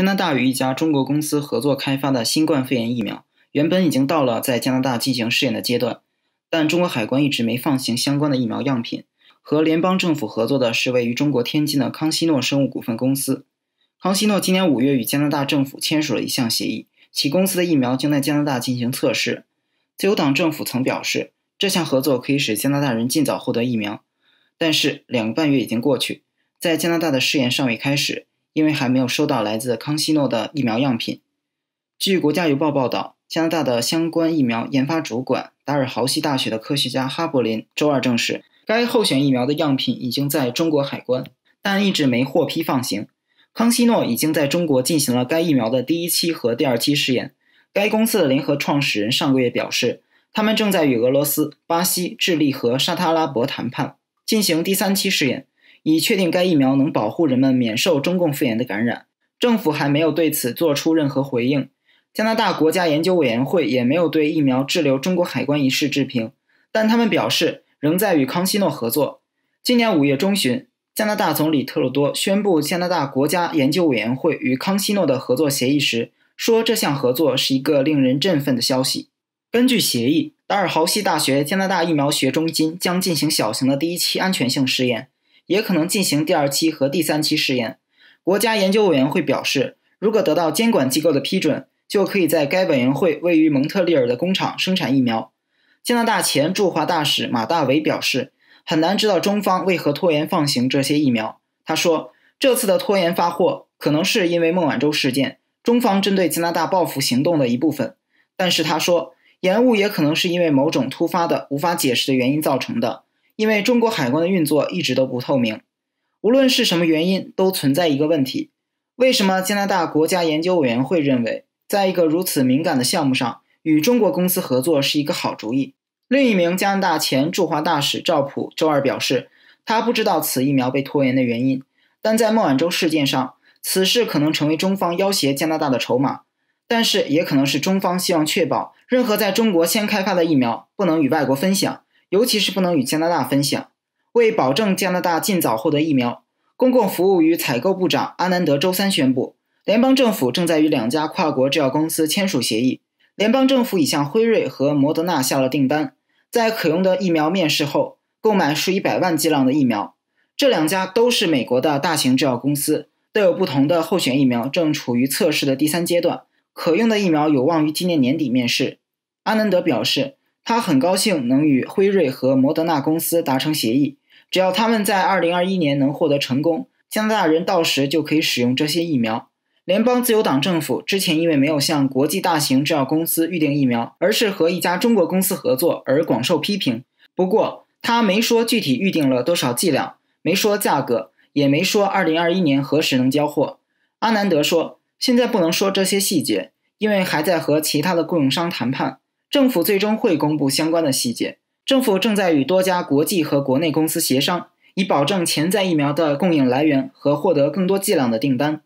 加拿大与一家中国公司合作开发的新冠肺炎疫苗，原本已经到了在加拿大进行试验的阶段，但中国海关一直没放行相关的疫苗样品。和联邦政府合作的是位于中国天津的康希诺生物股份公司。康希诺今年五月与加拿大政府签署了一项协议，其公司的疫苗将在加拿大进行测试。自由党政府曾表示，这项合作可以使加拿大人尽早获得疫苗，但是两个半月已经过去，在加拿大的试验尚未开始。因为还没有收到来自康希诺的疫苗样品，据《国家邮报》报道，加拿大的相关疫苗研发主管达尔豪西大学的科学家哈伯林周二证实，该候选疫苗的样品已经在中国海关，但一直没获批放行。康希诺已经在中国进行了该疫苗的第一期和第二期试验。该公司的联合创始人上个月表示，他们正在与俄罗斯、巴西、智利和沙特阿拉伯谈判，进行第三期试验。以确定该疫苗能保护人们免受中共肺炎的感染。政府还没有对此做出任何回应。加拿大国家研究委员会也没有对疫苗滞留中国海关一事置评，但他们表示仍在与康希诺合作。今年五月中旬，加拿大总理特鲁多宣布加拿大国家研究委员会与康希诺的合作协议时说，这项合作是一个令人振奋的消息。根据协议，达尔豪西大学加拿大疫苗学中心将进行小型的第一期安全性试验。也可能进行第二期和第三期试验。国家研究委员会表示，如果得到监管机构的批准，就可以在该委员会位于蒙特利尔的工厂生产疫苗。加拿大前驻华大使马大维表示，很难知道中方为何拖延放行这些疫苗。他说，这次的拖延发货可能是因为孟晚舟事件，中方针对加拿大报复行动的一部分。但是他说，延误也可能是因为某种突发的、无法解释的原因造成的。因为中国海关的运作一直都不透明，无论是什么原因，都存在一个问题：为什么加拿大国家研究委员会认为，在一个如此敏感的项目上与中国公司合作是一个好主意？另一名加拿大前驻华大使赵普周二表示，他不知道此疫苗被拖延的原因，但在孟晚舟事件上，此事可能成为中方要挟加拿大的筹码，但是也可能是中方希望确保任何在中国先开发的疫苗不能与外国分享。尤其是不能与加拿大分享。为保证加拿大尽早获得疫苗，公共服务与采购部长阿南德周三宣布，联邦政府正在与两家跨国制药公司签署协议。联邦政府已向辉瑞和摩德纳下了订单，在可用的疫苗面世后购买数以百万剂量的疫苗。这两家都是美国的大型制药公司，都有不同的候选疫苗正处于测试的第三阶段。可用的疫苗有望于今年年底面世。阿南德表示。他很高兴能与辉瑞和摩德纳公司达成协议，只要他们在2021年能获得成功，加拿大人到时就可以使用这些疫苗。联邦自由党政府之前因为没有向国际大型制药公司预定疫苗，而是和一家中国公司合作而广受批评。不过，他没说具体预定了多少剂量，没说价格，也没说2021年何时能交货。阿南德说：“现在不能说这些细节，因为还在和其他的供应商谈判。”政府最终会公布相关的细节。政府正在与多家国际和国内公司协商，以保证潜在疫苗的供应来源和获得更多剂量的订单。